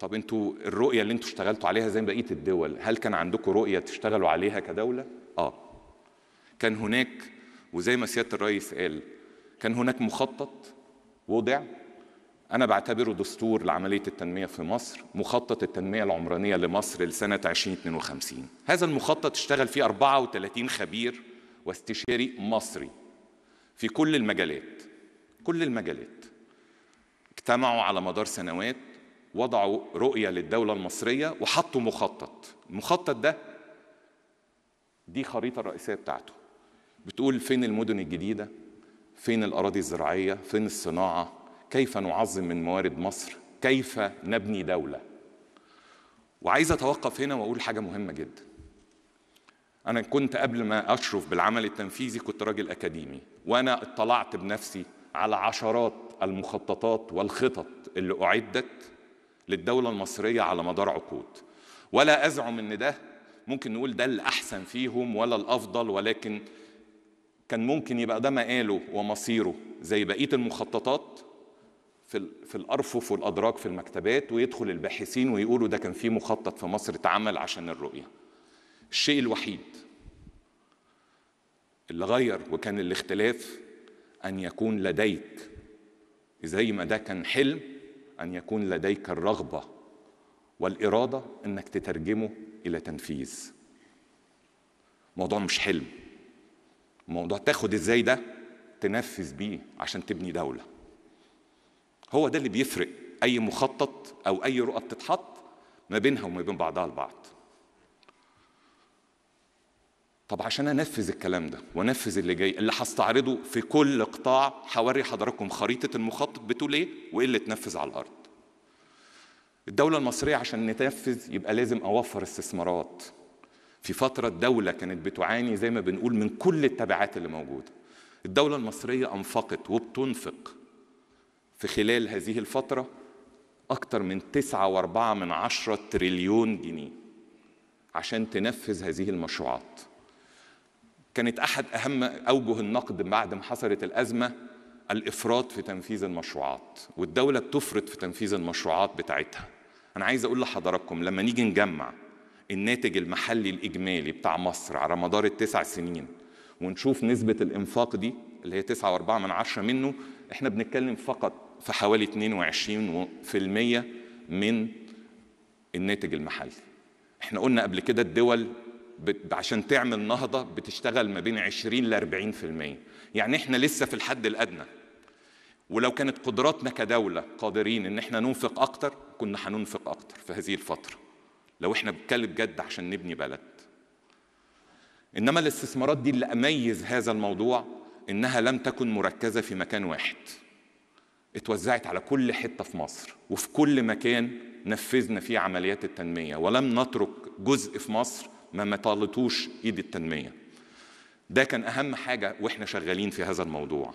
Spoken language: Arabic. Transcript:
طب انتوا الرؤيه اللي انتوا اشتغلتوا عليها زي بقيه الدول هل كان عندكم رؤيه تشتغلوا عليها كدوله اه كان هناك وزي ما سياده الرئيس قال كان هناك مخطط وضع أنا بعتبره دستور لعملية التنمية في مصر مخطط التنمية العمرانية لمصر لسنة 2052 هذا المخطط اشتغل فيه 34 خبير واستشاري مصري في كل المجالات كل المجالات اجتمعوا على مدار سنوات وضعوا رؤية للدولة المصرية وحطوا مخطط المخطط ده دي خريطة الرئيسية بتاعته بتقول فين المدن الجديدة فين الأراضي الزراعية فين الصناعة كيف نعظم من موارد مصر كيف نبني دولة وعايز أتوقف هنا وأقول حاجة مهمة جدا أنا كنت قبل ما أشرف بالعمل التنفيذي كنت راجل أكاديمي وأنا اطلعت بنفسي على عشرات المخططات والخطط اللي أعدت للدولة المصرية على مدار عقود ولا أزعم إن ده ممكن نقول ده الأحسن فيهم ولا الأفضل ولكن كان ممكن يبقى ده مقاله ومصيره زي بقية المخططات في في الارفف والادراج في المكتبات ويدخل الباحثين ويقولوا ده كان فيه مخطط في مصر اتعمل عشان الرؤيه. الشيء الوحيد اللي غير وكان الاختلاف ان يكون لديك زي ما ده كان حلم ان يكون لديك الرغبه والاراده انك تترجمه الى تنفيذ موضوع مش حلم موضوع تاخد ازاي ده تنفذ بيه عشان تبني دوله هو ده اللي بيفرق اي مخطط او اي رؤى بتتحط ما بينها وما بين بعضها البعض طب عشان انفذ الكلام ده وانفذ اللي جاي اللي هستعرضه في كل قطاع هوري حضراتكم خريطه المخطط بتقول ايه وايه اللي اتنفذ على الارض الدولة المصرية عشان نتنفذ يبقى لازم أوفر استثمارات في فترة الدولة كانت بتعاني زي ما بنقول من كل التبعات اللي موجودة الدولة المصرية أنفقت وبتنفق في خلال هذه الفترة أكثر من تسعة وأربعة من عشرة تريليون جنيه عشان تنفذ هذه المشروعات كانت أحد أهم أوجه النقد بعد ما حصلت الأزمة الإفراط في تنفيذ المشروعات والدولة بتفرط في تنفيذ المشروعات بتاعتها أنا عايز أقول لحضراتكم لما نيجي نجمع الناتج المحلي الإجمالي بتاع مصر على مدار التسع سنين ونشوف نسبة الإنفاق دي اللي هي 9.4 من عشرة منه احنا بنتكلم فقط في حوالي 22% من الناتج المحلي احنا قلنا قبل كده الدول عشان تعمل نهضة بتشتغل ما بين 20 ل 40% يعني احنا لسه في الحد الأدنى ولو كانت قدراتنا كدولة قادرين إن احنا ننفق أكتر كنا هننفق أكتر في هذه الفترة لو احنا بنتكلم جد عشان نبني بلد إنما الاستثمارات دي اللي أميز هذا الموضوع إنها لم تكن مركزة في مكان واحد اتوزعت على كل حتة في مصر وفي كل مكان نفذنا فيه عمليات التنمية ولم نترك جزء في مصر ما ما طالتوش ايد التنميه ده كان اهم حاجه واحنا شغالين في هذا الموضوع